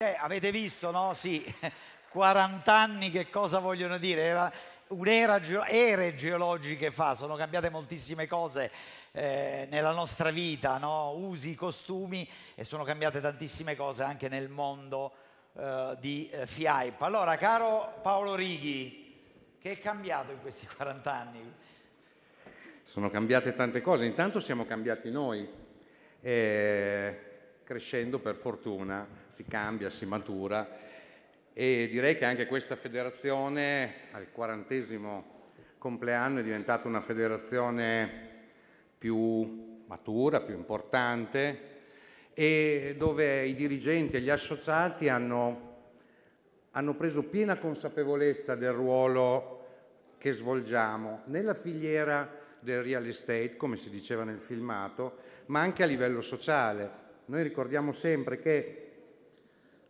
Eh, avete visto, no? Sì, 40 anni che cosa vogliono dire? Era un'era ere geologiche fa, sono cambiate moltissime cose eh, nella nostra vita, no? usi, costumi e sono cambiate tantissime cose anche nel mondo eh, di eh, FIAIP. Allora, caro Paolo Righi, che è cambiato in questi 40 anni? Sono cambiate tante cose, intanto siamo cambiati noi. Eh crescendo per fortuna si cambia, si matura e direi che anche questa federazione al quarantesimo compleanno è diventata una federazione più matura, più importante e dove i dirigenti e gli associati hanno, hanno preso piena consapevolezza del ruolo che svolgiamo nella filiera del real estate, come si diceva nel filmato, ma anche a livello sociale. Noi ricordiamo sempre che,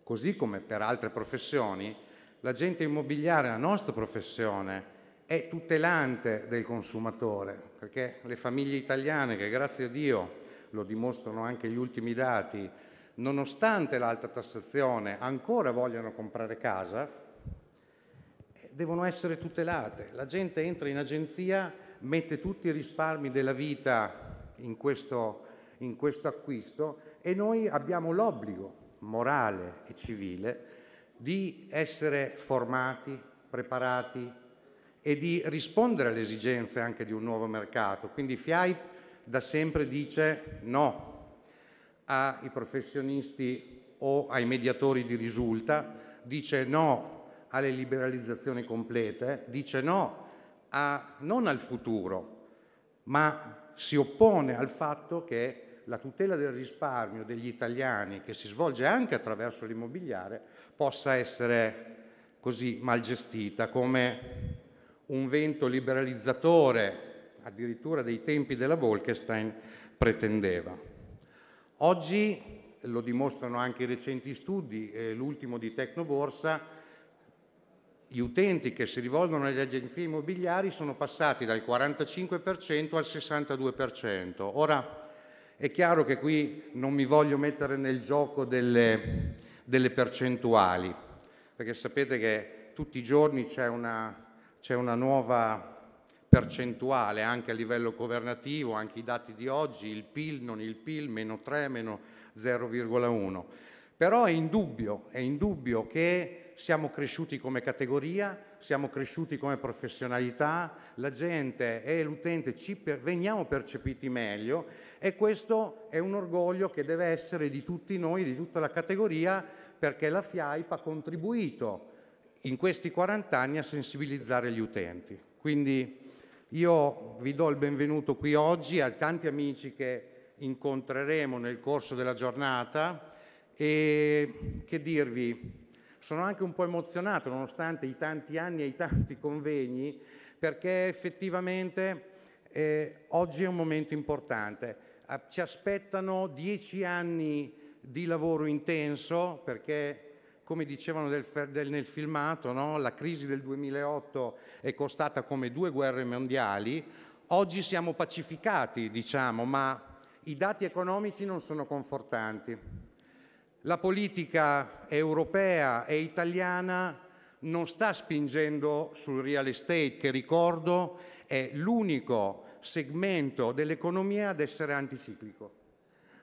così come per altre professioni, l'agente immobiliare, la nostra professione, è tutelante del consumatore, perché le famiglie italiane, che grazie a Dio, lo dimostrano anche gli ultimi dati, nonostante l'alta tassazione ancora vogliono comprare casa, devono essere tutelate. La gente entra in agenzia, mette tutti i risparmi della vita in questo, in questo acquisto e noi abbiamo l'obbligo morale e civile di essere formati, preparati e di rispondere alle esigenze anche di un nuovo mercato. Quindi FIAIP da sempre dice no ai professionisti o ai mediatori di risulta, dice no alle liberalizzazioni complete, dice no a, non al futuro, ma si oppone al fatto che la tutela del risparmio degli italiani, che si svolge anche attraverso l'immobiliare, possa essere così mal gestita come un vento liberalizzatore addirittura dei tempi della Bolkestein pretendeva. Oggi lo dimostrano anche i recenti studi, eh, l'ultimo di Tecnoborsa, gli utenti che si rivolgono alle agenzie immobiliari sono passati dal 45% al 62%. Ora è chiaro che qui non mi voglio mettere nel gioco delle, delle percentuali, perché sapete che tutti i giorni c'è una, c'è una nuova percentuale anche a livello governativo, anche i dati di oggi, il PIL, non il PIL, meno 3, meno 0,1. Però è indubbio, è indubbio che siamo cresciuti come categoria, siamo cresciuti come professionalità, la gente e l'utente ci per, veniamo percepiti meglio e questo è un orgoglio che deve essere di tutti noi, di tutta la categoria, perché la FIAIP ha contribuito in questi 40 anni a sensibilizzare gli utenti. Quindi io vi do il benvenuto qui oggi a tanti amici che incontreremo nel corso della giornata e che dirvi, sono anche un po' emozionato nonostante i tanti anni e i tanti convegni perché effettivamente eh, oggi è un momento importante. Eh, ci aspettano dieci anni di lavoro intenso perché come dicevano del, del, nel filmato, no? la crisi del 2008 è costata come due guerre mondiali, oggi siamo pacificati, diciamo, ma i dati economici non sono confortanti. La politica europea e italiana non sta spingendo sul real estate, che ricordo è l'unico segmento dell'economia ad essere anticiclico.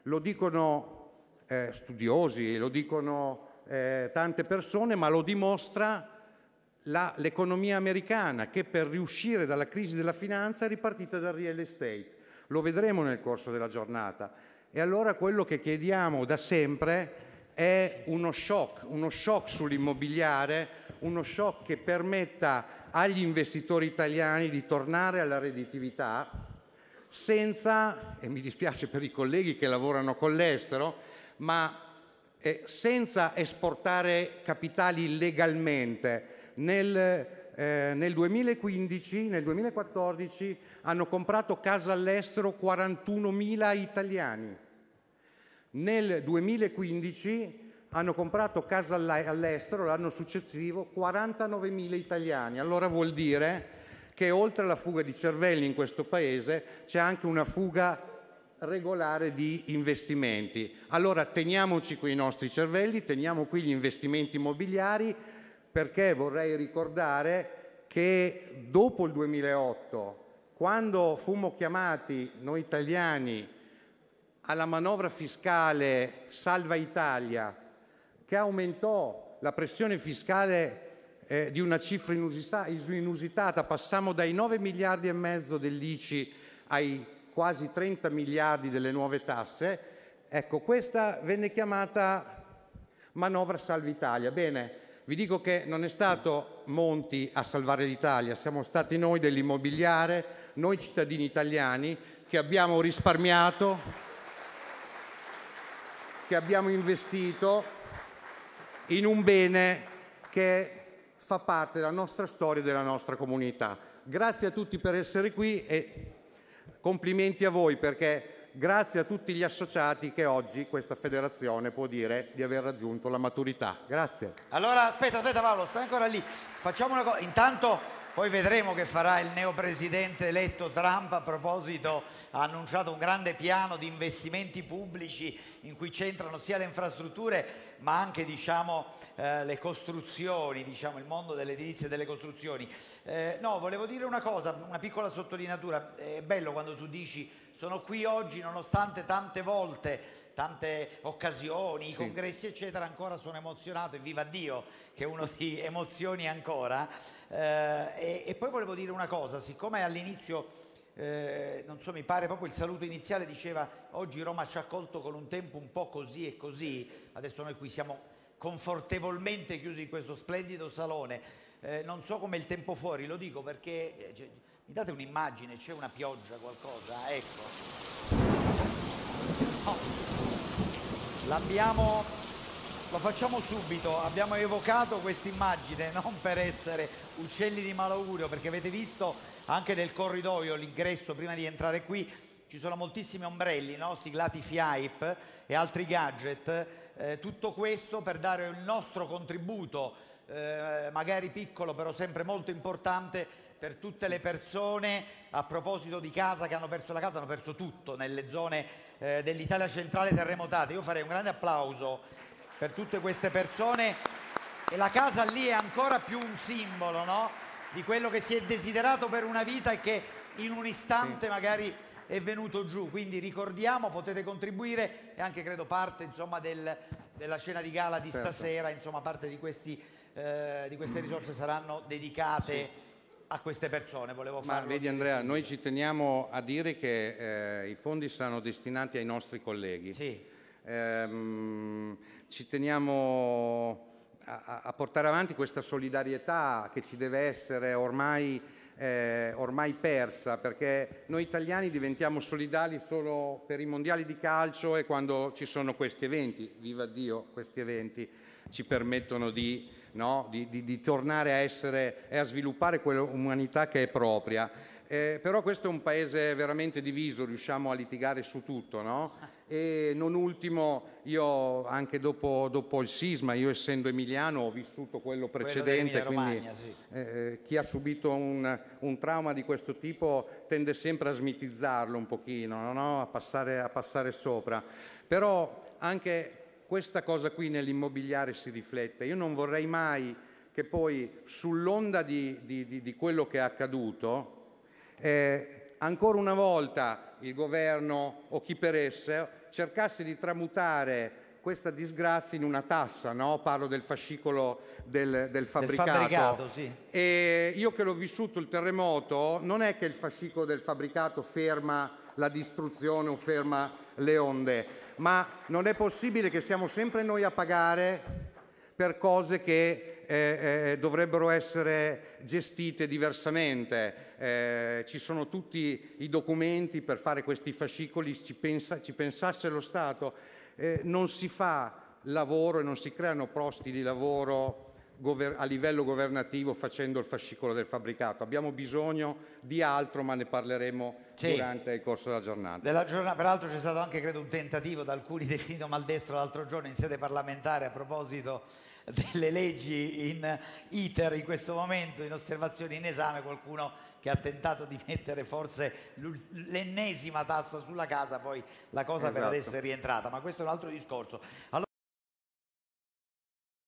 Lo dicono eh, studiosi, lo dicono eh, tante persone, ma lo dimostra l'economia americana che per riuscire dalla crisi della finanza è ripartita dal real estate. Lo vedremo nel corso della giornata. E allora quello che chiediamo da sempre è uno shock, uno shock sull'immobiliare uno shock che permetta agli investitori italiani di tornare alla redditività senza, e mi dispiace per i colleghi che lavorano con l'estero, ma eh, senza esportare capitali illegalmente. Nel, eh, nel, 2015, nel 2014 hanno comprato casa all'estero 41.000 italiani. Nel 2015 hanno comprato casa all'estero l'anno successivo 49.000 italiani. Allora vuol dire che oltre alla fuga di cervelli in questo paese c'è anche una fuga regolare di investimenti. Allora teniamoci qui i nostri cervelli, teniamo qui gli investimenti immobiliari perché vorrei ricordare che dopo il 2008, quando fummo chiamati noi italiani alla manovra fiscale Salva Italia, che aumentò la pressione fiscale eh, di una cifra inusitata, passiamo dai 9 miliardi e mezzo dell'ICI ai quasi 30 miliardi delle nuove tasse, ecco, questa venne chiamata manovra Salva Italia. Bene, vi dico che non è stato Monti a salvare l'Italia, siamo stati noi dell'immobiliare, noi cittadini italiani che abbiamo risparmiato, che abbiamo investito in un bene che fa parte della nostra storia e della nostra comunità. Grazie a tutti per essere qui e complimenti a voi perché grazie a tutti gli associati che oggi questa federazione può dire di aver raggiunto la maturità. Grazie. Allora aspetta, aspetta Paolo, stai ancora lì. Facciamo una cosa. Intanto poi vedremo che farà il neopresidente eletto Trump. A proposito, ha annunciato un grande piano di investimenti pubblici in cui c'entrano sia le infrastrutture ma anche diciamo, eh, le costruzioni, diciamo, il mondo dell'edilizia e delle costruzioni. Eh, no, volevo dire una cosa, una piccola sottolineatura. È bello quando tu dici sono qui oggi nonostante tante volte tante occasioni, i congressi eccetera, ancora sono emozionato e viva Dio che uno di emozioni ancora. Eh, e, e, poi volevo dire una cosa, siccome all'inizio, eh, non so, mi pare proprio il saluto iniziale diceva oggi Roma ci ha accolto con un tempo un po' così e così, adesso noi qui siamo confortevolmente chiusi in questo splendido salone, eh, non so come il tempo fuori, lo dico perché... Eh, cioè, mi date un'immagine, c'è una pioggia, qualcosa? Ecco. No. L'abbiamo... Lo facciamo subito, abbiamo evocato questa immagine non per essere uccelli di malaugurio, perché avete visto anche nel corridoio l'ingresso prima di entrare qui ci sono moltissimi ombrelli no? siglati FIAIP e altri gadget, eh, tutto questo per dare il nostro contributo, eh, magari piccolo però sempre molto importante per tutte le persone, a proposito di casa, che hanno perso la casa, hanno perso tutto nelle zone eh, dell'Italia centrale terremotate. Io farei un grande applauso per tutte queste persone e la casa lì è ancora più un simbolo no? di quello che si è desiderato per una vita e che in un istante sì. magari è venuto giù. Quindi ricordiamo, potete contribuire e anche credo parte insomma, del, della cena di gala di certo. stasera, insomma parte di, questi, eh, di queste risorse saranno dedicate. Sì a queste persone, volevo farlo. Ma vedi Andrea, noi ci teniamo a dire che eh, i fondi saranno destinati ai nostri colleghi. Sì. Ehm, ci teniamo a, a, portare avanti questa solidarietà che ci deve essere ormai, eh, ormai persa, perché noi italiani diventiamo solidali solo per i mondiali di calcio e quando ci sono questi eventi, viva Dio, questi eventi ci permettono di no? di, di, di, tornare a essere e a sviluppare quell'umanità che è propria. Eh, però questo è un paese veramente diviso, riusciamo a litigare su tutto, no? E non ultimo, io anche dopo, dopo, il sisma, io essendo emiliano ho vissuto quello precedente, quello quindi sì. eh, chi ha subito un, un, trauma di questo tipo tende sempre a smitizzarlo un pochino, no? a, passare, a passare sopra. Però anche questa cosa qui nell'immobiliare si riflette. Io non vorrei mai che poi sull'onda di, di, di, di quello che è accaduto, eh, ancora una volta il governo o chi per esso cercasse di tramutare questa disgrazia in una tassa, no? parlo del fascicolo del, del fabbricato. Del fabbricato sì. E io che l'ho vissuto il terremoto, non è che il fascicolo del fabbricato ferma la distruzione o ferma le onde, ma non è possibile che siamo sempre noi a pagare per cose che eh, eh, dovrebbero essere gestite diversamente. Eh, ci sono tutti i documenti per fare questi fascicoli, ci, pensa, ci pensasse lo Stato. Eh, non si fa lavoro e non si creano posti di lavoro a livello governativo facendo il fascicolo del fabbricato. Abbiamo bisogno di altro, ma ne parleremo sì. durante il corso della giornata. della giornata. Peraltro c'è stato anche credo, un tentativo da alcuni definito maldestro l'altro giorno in sede parlamentare a proposito delle leggi in iter in questo momento, in osservazione in esame, qualcuno che ha tentato di mettere forse l'ennesima tassa sulla casa, poi la cosa esatto. per adesso è rientrata, ma questo è un altro discorso. Allora,